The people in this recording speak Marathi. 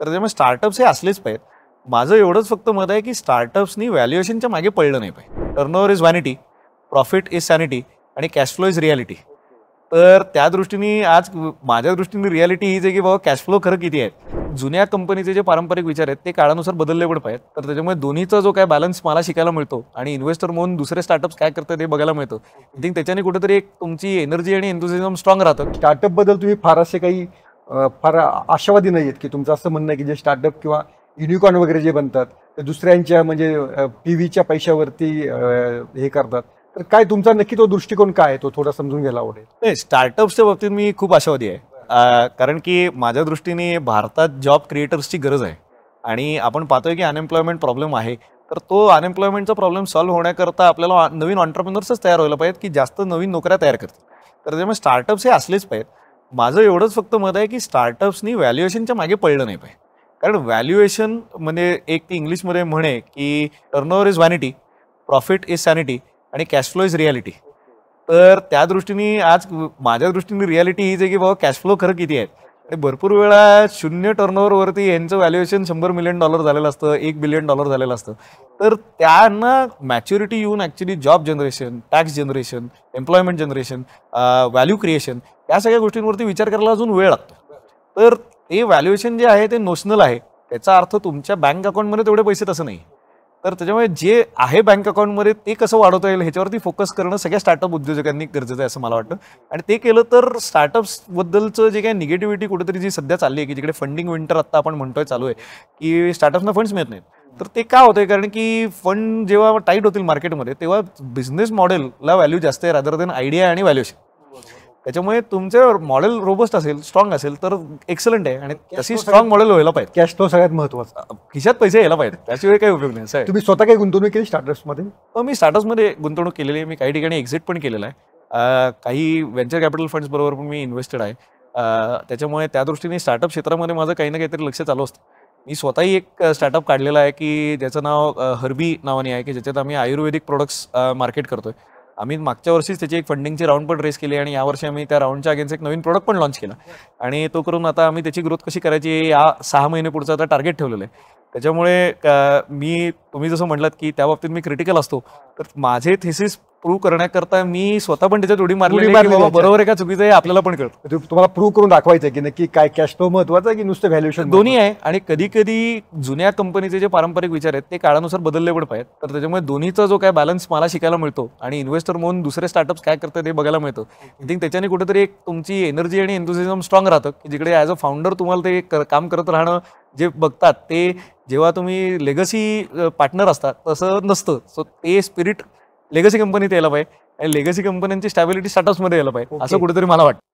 तर त्यामुळे स्टार्टअप्स हे असलेच पाहिजेत माझं एवढंच फक्त मत आहे की स्टार्टअप्सनी व्हॅल्युएशनच्या मागे पडलं नाही पाहिजे over is vanity profit is sanity आणि कॅश फ्लो इज रियालिटी तर त्या दृष्टीने आज माझ्या दृष्टीने रियालिटी हीच आहे की बाबा कॅश फ्लो खरं किती आहे जुन्या कंपनीचे जे पारंपरिक विचार आहेत ते काळानुसार बदलले पण पाहिजेत तर त्याच्यामुळे दोन्हीचा जो काय बॅलन्स मला शिकायला मिळतो आणि इन्व्हेस्टर म्हणून दुसरे स्टार्टअप्स काय करतात ते बघायला मिळतं आय थिंक त्याच्याने कुठेतरी एक तुमची एनर्जी आणि एन्थुझिझम स्ट्रॉंग राहतं स्टार्टअपबद्दल तुम्ही फार असे काही फार आशावादी नाही आहेत की तुमचं असं म्हणणं आहे की जे स्टार्टअप किंवा युनिकॉर्न वगैरे जे बनतात ते दुसऱ्यांच्या म्हणजे पी व्हीच्या पैशावरती हे करतात तर काय तुमचा नक्की तो दृष्टिकोन काय तो थोडा समजून घ्यायला आवडेल नाही स्टार्टअप्सच्या बाबतीत मी खूप आशावादी आहे कारण की माझ्या दृष्टीने भारतात जॉब क्रिएटर्सची गरज आहे आणि आपण पाहतोय की अनएम्प्लॉयमेंट प्रॉब्लेम आहे तर तो अनएम्प्लॉयमेंटचा प्रॉब्लेम सॉल्व्ह होण्याकरता आपल्याला नवीन ऑन्टरप्रिनर्सच तयार व्हायला पाहिजेत की जास्त नवीन नोकऱ्या तयार करतात तर त्यामुळे स्टार्टअप्स हे असलेच पाहिजेत माझं एवढंच फक्त मत आहे की स्टार्टअप्सनी व्हॅल्युएशनच्या मागे पडलं नाही पाहिजे कारण व्हॅल्युएशन म्हणजे एक ती इंग्लिशमध्ये म्हणे की turnover is vanity profit is sanity आणि कॅश फ्लो इज रियालिटी तर त्या दृष्टीने आज माझ्या दृष्टीने रियालिटी हीच आहे की बाबा कॅश फ्लो खरं किती आहेत आणि भरपूर वेळा शून्य टर्नओवरवरती यांचं व्हॅल्युएशन शंभर मिलियन डॉलर झालेलं असतं एक बिलियन डॉलर झालेलं असतं तर त्यांना मॅच्युरिटी येऊन actually job generation tax generation employment generation value creation या सगळ्या गोष्टींवरती विचार करायला अजून वेळ लागतो तर ते व्हॅल्युएशन जे आहे ते नोशनल आहे त्याचा अर्थ तुमच्या बँक अकाउंटमध्ये तेवढे पैसे तसं नाही तर त्याच्यामुळे जे आहे बँक अकाउंटमध्ये ते कसं वाढवता येईल ह्याच्यावरती फोकस करणं सगळ्या स्टार्टअप उद्योजकांनी गरजेचं आहे असं मला वाटतं आणि ते केलं तर स्टार्टअप्सबद्दलचं जे काही निगेटिव्हिटी कुठेतरी जी सध्या चालली आहे की जिकडे फंडिंग विंटर आत्ता आपण म्हणतोय चालू आहे की स्टार्टअप्सना फंड्स मिळत नाहीत तर ते का होतंय कारण की फंड जेव्हा टाईट होतील मार्केटमध्ये तेव्हा बिझनेस मॉडेलला व्हॅल्यू जास्त आहे रादर देन आयडिया आणि व्हॅल्युएशन त्याच्यामुळे तुमचं मॉडेल रोबस्ट असेल स्ट्रॉंग असेल तर एक्सलंट आहे आणि तशी स्ट्रॉंग मॉडेल व्हायला पाहिजे कॅश तो सगळ्यात महत्वाचा खिशात पैसे यायला पाहिजे त्याशिवाय काही उपयोग नाही तुम्ही स्वतः काही गुंतवणूक केली स्टार्टअप्समध्ये मी स्टार्टअप्समध्ये गुंतवणूक केलेली आहे मी काही ठिकाणी एक्झिट पण केलेला आहे काही व्हेंचर कॅपिटल फंड्स बरोबर पण मी इन्व्हेस्टेड आहे त्याच्यामुळे त्या दृष्टीने स्टार्टअप क्षेत्रामध्ये माझं काही ना काहीतरी लक्ष चालू असतं मी स्वतःही एक स्टार्टअप काढलेला आहे की ज्याचं नाव हर्बी नावाने आहे की ज्याच्यात आम्ही आयुर्वेदिक प्रोडक्ट्स मार्केट करतोय आम्ही मागच्या वर्षीच त्याची एक फंडिंगची राऊंड पण रेस केली आणि यावर्षी आम्ही त्या राऊंडच्या अगेन्स्ट एक नवीन प्रोडक्ट पण लॉन्च केला आणि तो करून आता आम्ही त्याची ग्रोथ कशी करायची या सहा महिने पुढचं आता टार्गेट ठेवलेलं आहे त्याच्यामुळे मी तुम्ही जसं म्हटलात की त्या बाबतीत मी क्रिटिकल असतो तर माझे थेसिस प्रूव्ह करण्याकरता मी स्वतः पण त्याच्यात उडी मारली बरोबर आहे का चुकीचं आपल्याला पण कळतं म्हणजे तुम्हाला प्रूव्ह करून दाखवायचं की नक्की काय कॅश फ्लो आहे की नुसतं व्हॅल्युएशन दोन्ही आहे आणि कधी कधी जुन्या कंपनीचे जे पारंपरिक विचार आहेत ते काळानुसार बदलले पण पाहिजेत तर त्याच्यामुळे दोन्हीचा जो काय बॅलन्स मला शिकायला मिळतो आणि इन्व्हेस्टर म्हणून दुसरे स्टार्टअप्स काय करतात ते बघायला मिळतं आय थिंक त्याच्याने कुठेतरी एक तुमची एनर्जी आणि एन्थुझिझम स्ट्रॉंग राहतं की जिकडे ॲज अ फाउंडर तुम्हाला ते काम करत राहणं जे बघतात ते जेव्हा तुम्ही लेगसी पार्टनर असतात तसं नसतं सो ते स्पिरिट लेगसी कंपनीत यायला पाहिजे आणि लेगसी कंपन्यांची स्टॅबिलिटी स्टार्टअप्समध्ये यायला पाहिजे असं कुठेतरी मला वाटतं